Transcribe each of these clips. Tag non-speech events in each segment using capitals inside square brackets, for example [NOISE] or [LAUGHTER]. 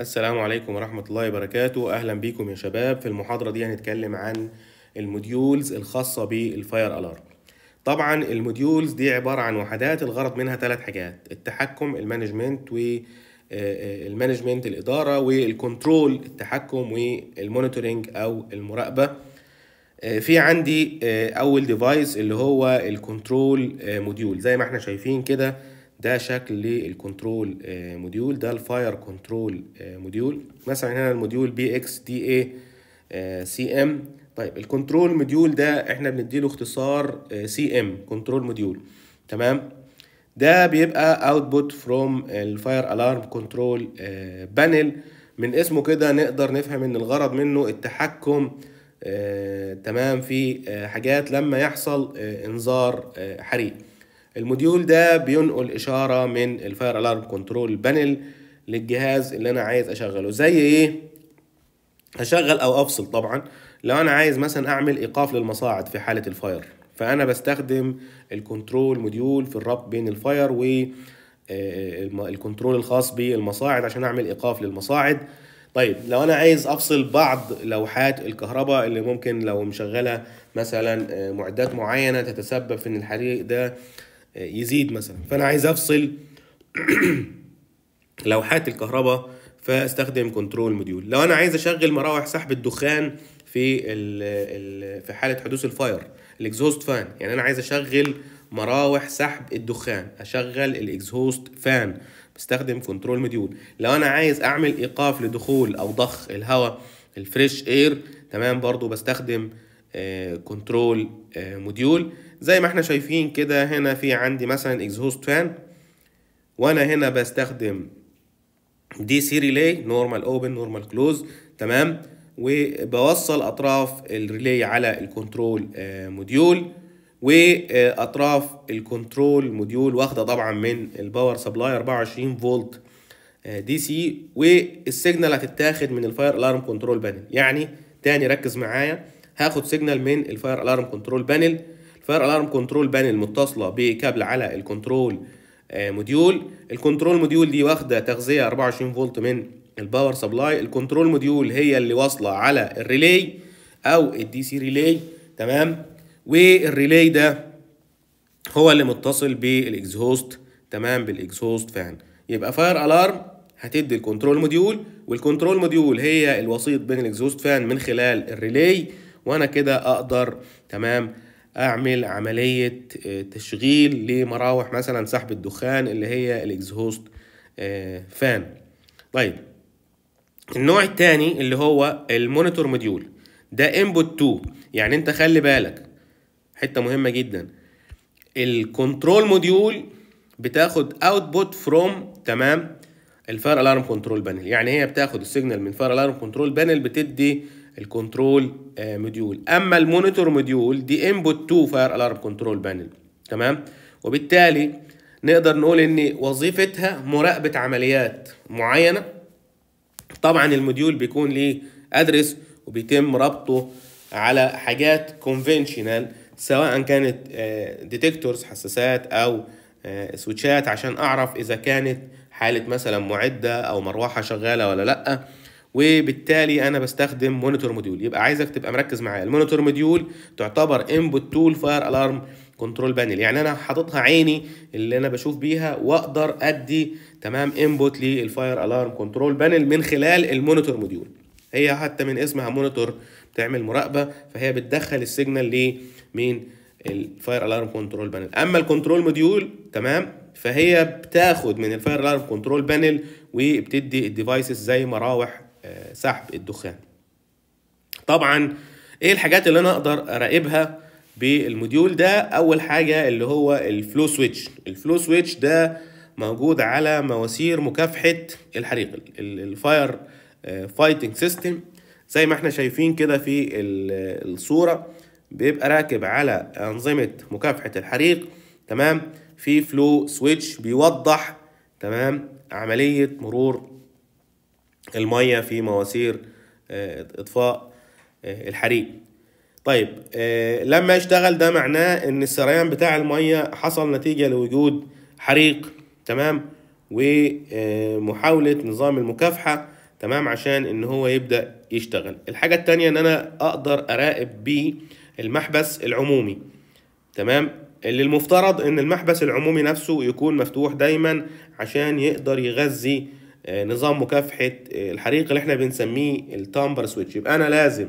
السلام عليكم ورحمة الله وبركاته أهلا بيكم يا شباب في المحاضرة دي هنتكلم عن الموديولز الخاصة بالفاير ألارم طبعا الموديولز دي عبارة عن وحدات الغرض منها ثلاث حاجات التحكم المانجمنت و آه، آه، المانجمنت الإدارة والكنترول التحكم والمونيتورنج أو المراقبة آه، في عندي أول ديفايس اللي هو الكنترول موديول زي ما احنا شايفين كده ده شكل للكنترول آه، موديول ده الفاير كنترول آه، موديول مثلا هنا الموديول بي اكس دي اي سي ام طيب الكنترول موديول ده احنا بنديله اختصار سي آه، ام كنترول موديول تمام ده بيبقى اوتبوت فروم الفاير الارم كنترول بانل من اسمه كده نقدر نفهم ان الغرض منه التحكم تمام في حاجات لما يحصل انذار حريق الموديول ده بينقل اشاره من الفاير الارم كنترول بانل للجهاز اللي انا عايز اشغله زي ايه هشغل او افصل طبعا لو انا عايز مثلا اعمل ايقاف للمصاعد في حاله الفاير فانا بستخدم الكنترول موديول في الربط بين الفاير و آه، الكنترول الخاص بالمصاعد عشان اعمل ايقاف للمصاعد طيب لو انا عايز افصل بعض لوحات الكهرباء اللي ممكن لو مشغله مثلا آه، معدات معينه تتسبب في ان الحريق ده يزيد مثلا فانا عايز افصل [CLEARS THROAT] لوحات الكهرباء فاستخدم كنترول موديول لو انا عايز اشغل مراوح سحب الدخان في في حاله حدوث الفاير الاكزوست فان يعني انا عايز اشغل مراوح سحب الدخان اشغل الاكزوست فان بستخدم كنترول موديول لو انا عايز اعمل ايقاف لدخول او ضخ الهواء الفريش اير تمام برضو بستخدم كنترول آه، موديول زي ما احنا شايفين كده هنا في عندي مثلا اكزوست فان وانا هنا بستخدم دي سي ريلي نورمال اوبن نورمال كلوز تمام وبوصل اطراف الريلي على الكنترول موديول آه، واطراف الكنترول موديول واخده طبعا من الباور سبلاي 24 فولت دي سي والسيجنال هتتاخد من الفاير الارم كنترول بانل يعني تاني ركز معايا هاخد سيجنال من الفاير الارم كنترول بانل فاير الارم كنترول بانل متصله بكابل على الكنترول آه، موديول الكنترول موديول دي واخده تغذيه 24 فولت من الباور سبلاي الكنترول موديول هي اللي واصله على الريلي او الدي سي ريلي تمام والريلي ده هو اللي متصل بالاكزوست تمام بالاكزوست فان يبقى فاير الارم هتدي الكنترول موديول والكنترول موديول هي الوسيط بين الاكزوست فان من خلال الريلي وانا كده اقدر تمام اعمل عملية آه، تشغيل لمراوح مثلا سحب الدخان اللي هي الاكزهوست آه، فان طيب النوع الثاني اللي هو المونيتور موديول ده انبوت 2 يعني انت خلي بالك حته مهمه جدا الكنترول موديول بتاخد اوتبوت فروم تمام الفار الارم كنترول بانل يعني هي بتاخد السيجنال من فار الارم كنترول بانل بتدي الكنترول آه، موديول اما المونيتور موديول دي انبوت تو فاير الارم كنترول بانل تمام وبالتالي نقدر نقول ان وظيفتها مراقبه عمليات معينه طبعا الموديول بيكون ليه ادرس وبيتم ربطه على حاجات كونفنشنال سواء كانت ديتكتورز آه، حساسات او سويتشات آه، عشان اعرف اذا كانت حاله مثلا معده او مروحه شغاله ولا لا وبالتالي انا بستخدم مونيتور موديول يبقى عايزك تبقى مركز معايا المونيتور موديول تعتبر انبوت تول فاير الارم كنترول بانل يعني انا حاططها عيني اللي انا بشوف بيها واقدر ادي تمام انبوت للفاير الارم كنترول بانل من خلال المونيتور موديول هي حتى من اسمها مونيتور بتعمل مراقبه فهي بتدخل السيجنال لمين الفاير الارم كنترول بانل اما الكنترول موديول تمام فهي بتاخد من الفاير الارم كنترول بانل وبتدي الديفايسز زي مراوح سحب الدخان طبعا ايه الحاجات اللي انا اقدر اراقبها بالموديول ده اول حاجه اللي هو الفلو سويتش الفلو سويتش ده موجود على مواسير مكافحه الحريق الفاير فايتنج سيستم زي ما احنا شايفين كده في الصوره بيبقى راكب على انظمه مكافحه الحريق تمام في فلو سويتش بيوضح تمام عمليه مرور المية في مواسير آه، اطفاء آه، الحريق طيب آه، لما اشتغل ده معناه ان السريان بتاع المية حصل نتيجة لوجود حريق تمام ومحاولة نظام المكافحة تمام عشان ان هو يبدأ يشتغل الحاجة التانية ان انا اقدر اراقب بيه المحبس العمومي تمام اللي المفترض ان المحبس العمومي نفسه يكون مفتوح دايما عشان يقدر يغذي آه، نظام مكافحه آه، الحريق اللي احنا بنسميه التامبر سويتش يبقى انا لازم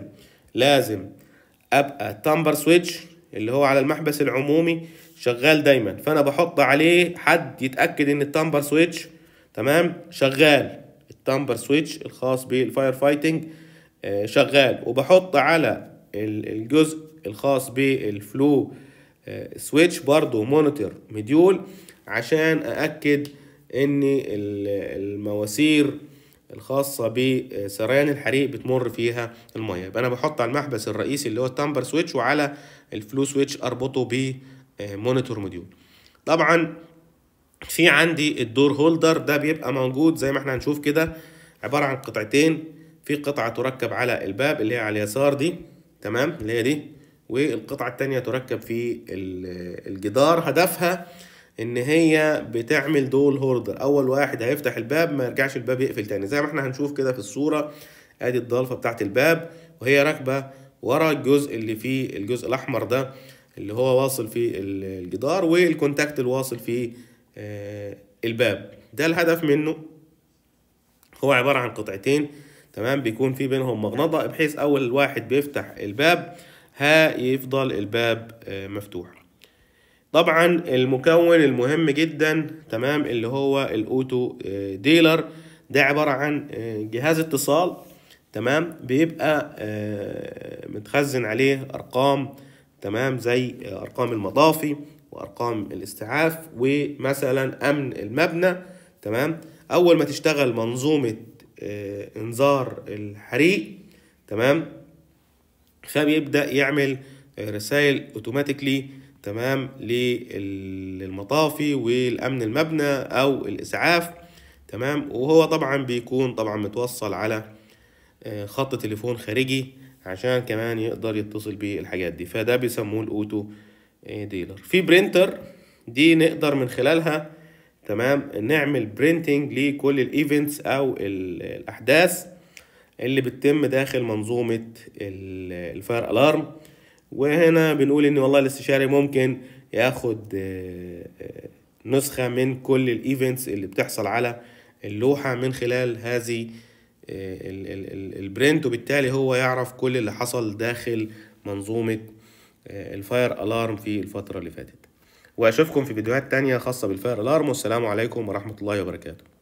لازم ابقى التامبر سويتش اللي هو على المحبس العمومي شغال دايما فانا بحط عليه حد يتاكد ان التامبر سويتش تمام شغال التامبر سويتش الخاص بالفاير آه، فايتنج شغال وبحط على الجزء الخاص بالفلو سويتش برضو مونيتور مديول عشان أأكد ان المواسير الخاصه بسريان الحريق بتمر فيها الميه يبقى انا بحط على المحبس الرئيسي اللي هو التامبر سويتش وعلى الفلو سويتش اربطه بمونيتور موديول طبعا في عندي الدور هولدر ده بيبقى موجود زي ما احنا هنشوف كده عباره عن قطعتين في قطعه تركب على الباب اللي هي على اليسار دي تمام اللي هي دي والقطعه الثانيه تركب في الجدار هدفها ان هي بتعمل دول هوردر اول واحد هيفتح الباب ما يرجعش الباب يقفل تاني زي ما احنا هنشوف كده في الصوره ادي الضلفه بتاعت الباب وهي راكبه ورا الجزء اللي فيه الجزء الاحمر ده اللي هو واصل في الجدار والكونتاكت الواصل في آه، الباب ده الهدف منه هو عباره عن قطعتين تمام بيكون في بينهم مغنطة بحيث اول واحد بيفتح الباب هيفضل الباب آه، مفتوح طبعا المكون المهم جدا تمام اللي هو الاوتو ديلر ده عبارة عن آه، جهاز اتصال تمام بيبقى آه، متخزن عليه ارقام تمام زي ارقام المضافي وارقام الاستعاف ومثلا امن المبنى تمام اول ما تشتغل منظومه آه، انذار الحريق تمام خاب يبدا يعمل رسائل اوتوماتيكلي تمام للمطافي والامن المبنى او الاسعاف تمام وهو طبعا بيكون طبعا متوصل على آه، خط تليفون خارجي عشان كمان يقدر يتصل بالحاجات دي فده بيسموه الاوتو آه، ديلر في برينتر دي نقدر من خلالها تمام نعمل برينتنج لكل الايفنتس او الاحداث اللي بتتم داخل منظومه الفاير الارم وهنا بنقول ان والله الاستشاري ممكن ياخد آه، آه، نسخه من كل الايفنتس اللي بتحصل على اللوحه من خلال هذه آه، البرنت وبالتالي هو يعرف كل اللي حصل داخل منظومه الفاير الارم في الفتره اللي فاتت واشوفكم في فيديوهات تانية خاصه بالفاير الارم والسلام عليكم ورحمه الله وبركاته